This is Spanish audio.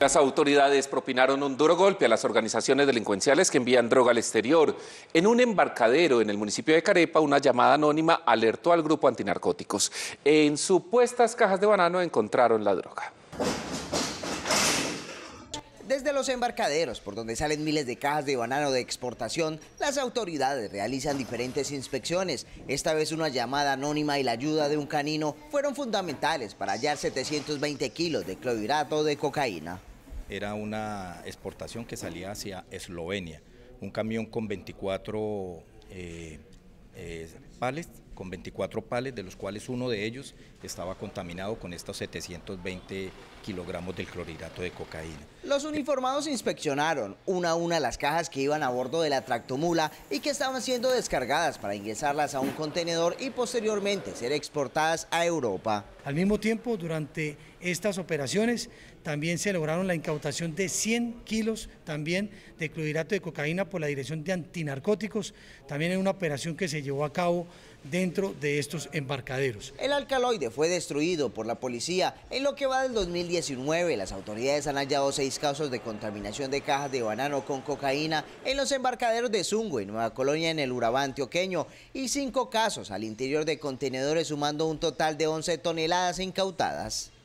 Las autoridades propinaron un duro golpe a las organizaciones delincuenciales que envían droga al exterior. En un embarcadero en el municipio de Carepa, una llamada anónima alertó al grupo antinarcóticos. En supuestas cajas de banano encontraron la droga. Desde los embarcaderos, por donde salen miles de cajas de banano de exportación, las autoridades realizan diferentes inspecciones. Esta vez una llamada anónima y la ayuda de un canino fueron fundamentales para hallar 720 kilos de clorhidrato de cocaína era una exportación que salía hacia Eslovenia. Un camión con 24 eh, eh palets con 24 pales, de los cuales uno de ellos estaba contaminado con estos 720 kilogramos del clorhidrato de cocaína. Los uniformados inspeccionaron una a una las cajas que iban a bordo de la tractomula y que estaban siendo descargadas para ingresarlas a un contenedor y posteriormente ser exportadas a Europa. Al mismo tiempo, durante estas operaciones también se lograron la incautación de 100 kilos también de clorhidrato de cocaína por la Dirección de Antinarcóticos, también en una operación que se llevó a cabo dentro de estos embarcaderos. El alcaloide fue destruido por la policía. En lo que va del 2019, las autoridades han hallado seis casos de contaminación de cajas de banano con cocaína en los embarcaderos de Zungo y Nueva Colonia en el Urabá antioqueño y cinco casos al interior de contenedores sumando un total de 11 toneladas incautadas.